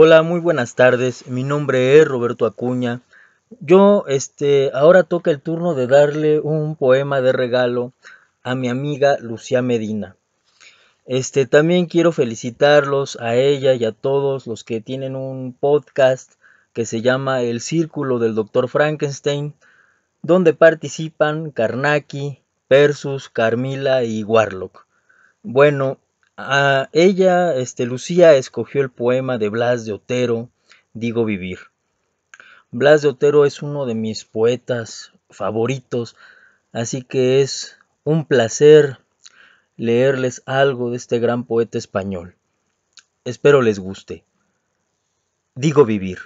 Hola, muy buenas tardes. Mi nombre es Roberto Acuña. Yo, este, ahora toca el turno de darle un poema de regalo a mi amiga Lucía Medina. Este, también quiero felicitarlos a ella y a todos los que tienen un podcast que se llama El Círculo del doctor Frankenstein, donde participan Karnaki, Persus, Carmila y Warlock. Bueno, a ah, ella, este, Lucía, escogió el poema de Blas de Otero, Digo Vivir. Blas de Otero es uno de mis poetas favoritos, así que es un placer leerles algo de este gran poeta español. Espero les guste. Digo vivir,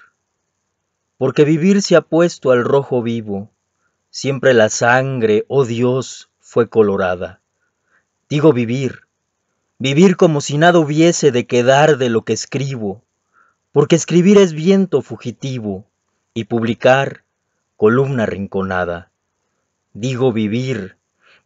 porque vivir se ha puesto al rojo vivo, siempre la sangre, oh Dios, fue colorada. Digo vivir, vivir como si nada hubiese de quedar de lo que escribo, porque escribir es viento fugitivo y publicar columna rinconada. Digo vivir,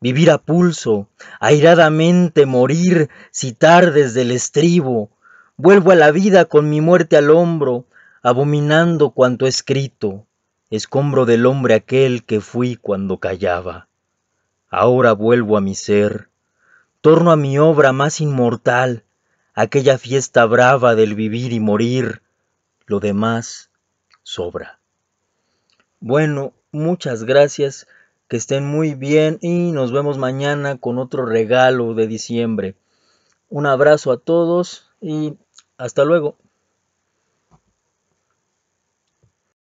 vivir a pulso, airadamente morir, citar desde el estribo, vuelvo a la vida con mi muerte al hombro, abominando cuanto escrito, escombro del hombre aquel que fui cuando callaba. Ahora vuelvo a mi ser, torno a mi obra más inmortal, aquella fiesta brava del vivir y morir, lo demás sobra. Bueno, muchas gracias, que estén muy bien y nos vemos mañana con otro regalo de diciembre. Un abrazo a todos y hasta luego.